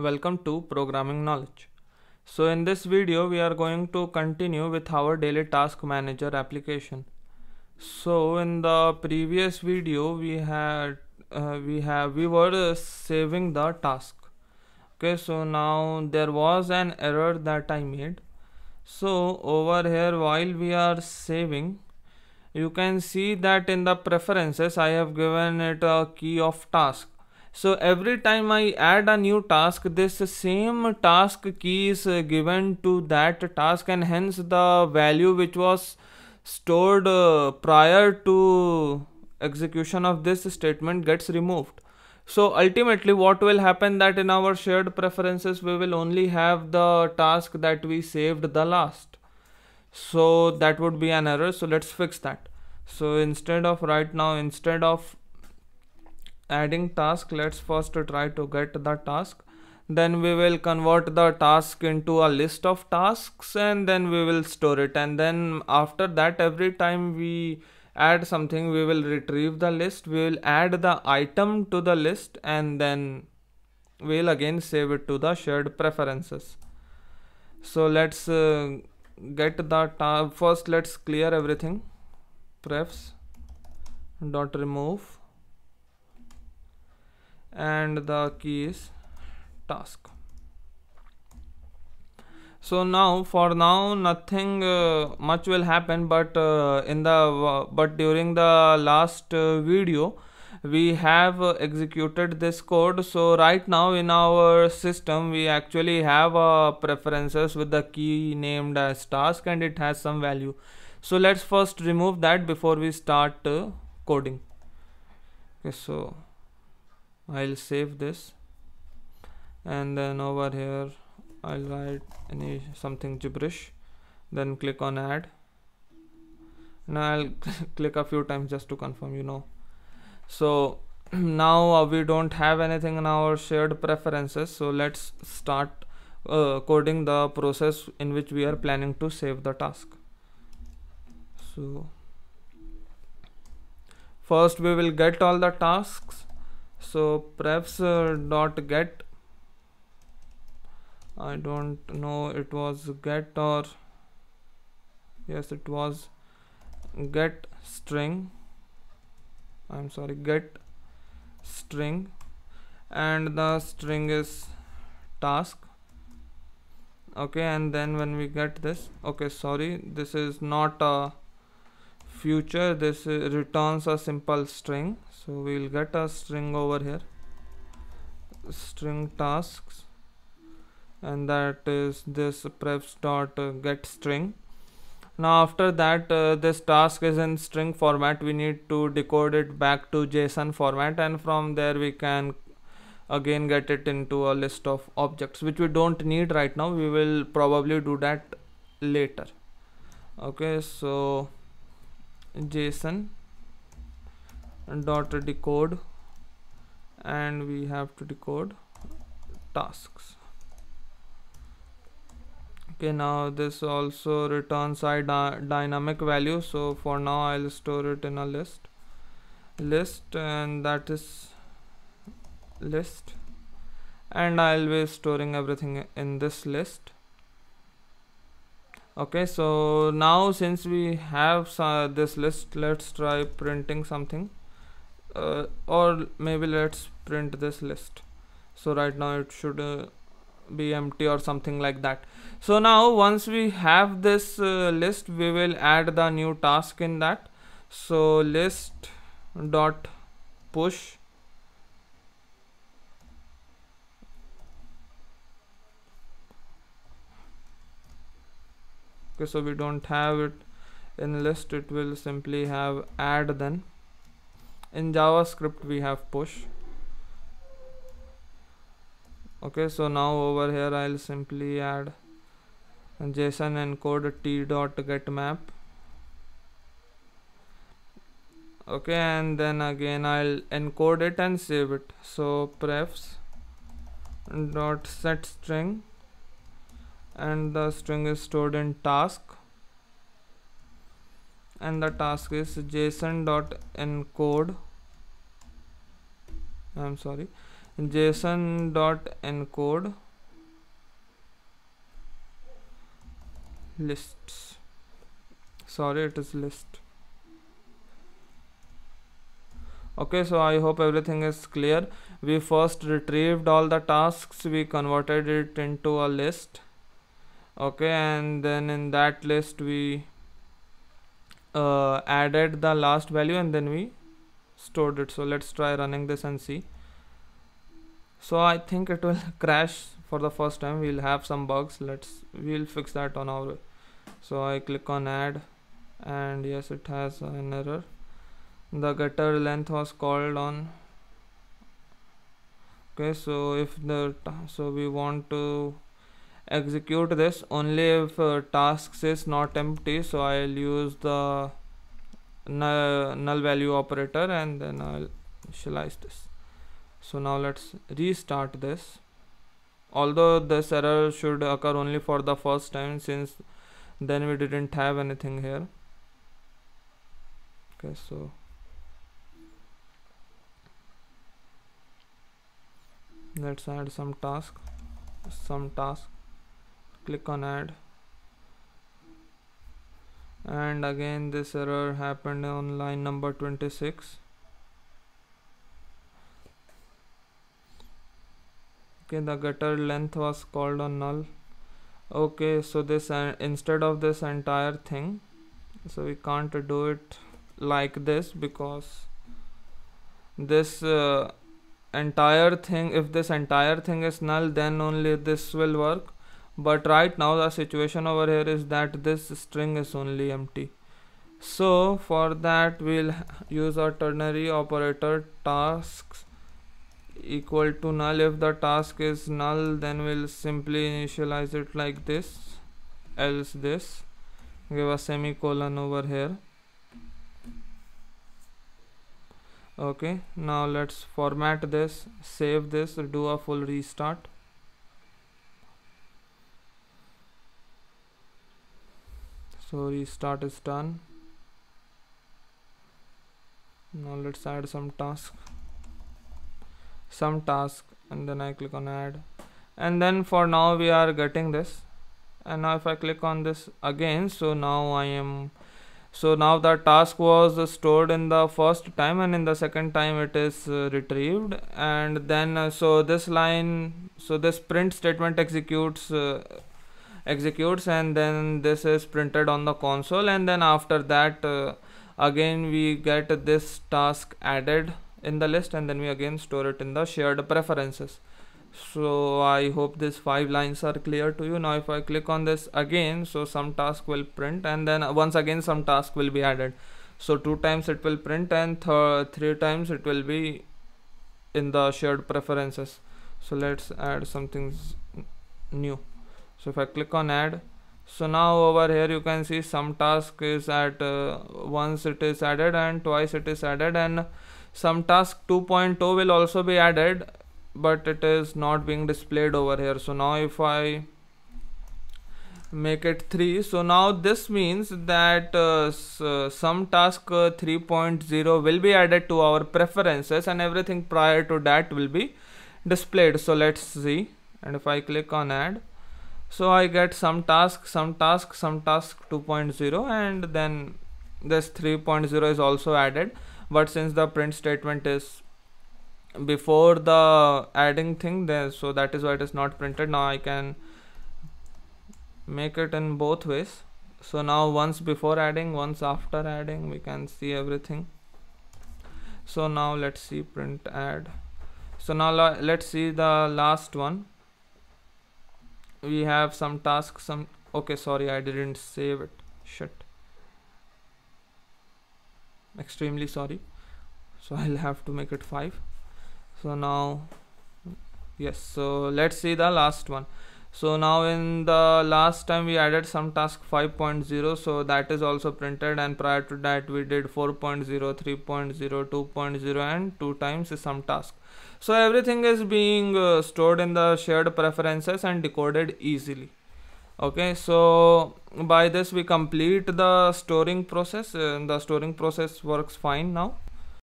welcome to programming knowledge so in this video we are going to continue with our daily task manager application so in the previous video we had uh, we have we were uh, saving the task okay so now there was an error that i made so over here while we are saving you can see that in the preferences i have given it a key of task so every time i add a new task this same task key is given to that task and hence the value which was stored uh, prior to execution of this statement gets removed so ultimately what will happen that in our shared preferences we will only have the task that we saved the last so that would be an error so let's fix that so instead of right now instead of adding task let's first try to get the task then we will convert the task into a list of tasks and then we will store it and then after that every time we add something we will retrieve the list we will add the item to the list and then we'll again save it to the shared preferences so let's uh, get the task first let's clear everything prefs dot remove and the key is task so now for now nothing uh, much will happen but uh, in the uh, but during the last uh, video we have uh, executed this code so right now in our system we actually have uh, preferences with the key named as task and it has some value so let's first remove that before we start coding okay so I'll save this and then over here I'll write any something gibberish then click on add now I'll click a few times just to confirm you know so now uh, we don't have anything in our shared preferences so let's start uh, coding the process in which we are planning to save the task so first we will get all the tasks so perhaps uh, dot get I don't know it was get or yes it was get string I'm sorry get string and the string is task okay and then when we get this okay sorry this is not a future this returns a simple string so we will get a string over here string tasks and that is this preps dot get string now after that uh, this task is in string format we need to decode it back to json format and from there we can again get it into a list of objects which we don't need right now we will probably do that later okay so json dot decode and we have to decode tasks okay now this also returns i dynamic value so for now i'll store it in a list list and that is list and i'll be storing everything in this list okay so now since we have uh, this list let's try printing something uh, or maybe let's print this list so right now it should uh, be empty or something like that so now once we have this uh, list we will add the new task in that so list dot push okay so we don't have it in list it will simply have add then in javascript we have push okay so now over here i'll simply add json encode t dot get map okay and then again i'll encode it and save it so prefs dot set string and the string is stored in task and the task is json dot encode i'm sorry json dot encode lists sorry it is list okay so i hope everything is clear we first retrieved all the tasks we converted it into a list okay and then in that list we uh, added the last value and then we stored it so let's try running this and see so I think it will crash for the first time we'll have some bugs let's we'll fix that on our so I click on add and yes it has an error the gutter length was called on okay so if the so we want to execute this only if uh, tasks is not empty so I'll use the null, null value operator and then I'll initialize this so now let's restart this although this error should occur only for the first time since then we didn't have anything here okay so let's add some task some task click on add and again this error happened on line number 26 okay the gutter length was called on null okay so this uh, instead of this entire thing so we can't do it like this because this uh, entire thing if this entire thing is null then only this will work but right now the situation over here is that this string is only empty so for that we'll use our ternary operator tasks equal to null if the task is null then we'll simply initialize it like this else this give a semicolon over here okay now let's format this save this do a full restart so restart is done now let's add some task some task and then I click on add and then for now we are getting this and now if I click on this again so now I am so now the task was stored in the first time and in the second time it is uh, retrieved and then uh, so this line so this print statement executes uh, executes and then this is printed on the console and then after that uh, again we get this task added in the list and then we again store it in the shared preferences so i hope these five lines are clear to you now if i click on this again so some task will print and then once again some task will be added so two times it will print and th three times it will be in the shared preferences so let's add something new so if I click on add so now over here you can see some task is at uh, once it is added and twice it is added and some task 2.0 will also be added but it is not being displayed over here so now if I make it 3 so now this means that uh, uh some task uh, 3.0 will be added to our preferences and everything prior to that will be displayed so let's see and if I click on add so I get some task some task some task 2.0 and then this 3.0 is also added but since the print statement is before the adding thing then so that is why it is not printed now I can make it in both ways so now once before adding once after adding we can see everything so now let's see print add so now let's see the last one we have some task some okay sorry I didn't save it shit extremely sorry so I'll have to make it 5 so now yes so let's see the last one so now in the last time we added some task 5.0 so that is also printed and prior to that we did 4.0 3.0 2.0 and two times some task so everything is being uh, stored in the shared preferences and decoded easily okay so by this we complete the storing process and uh, the storing process works fine now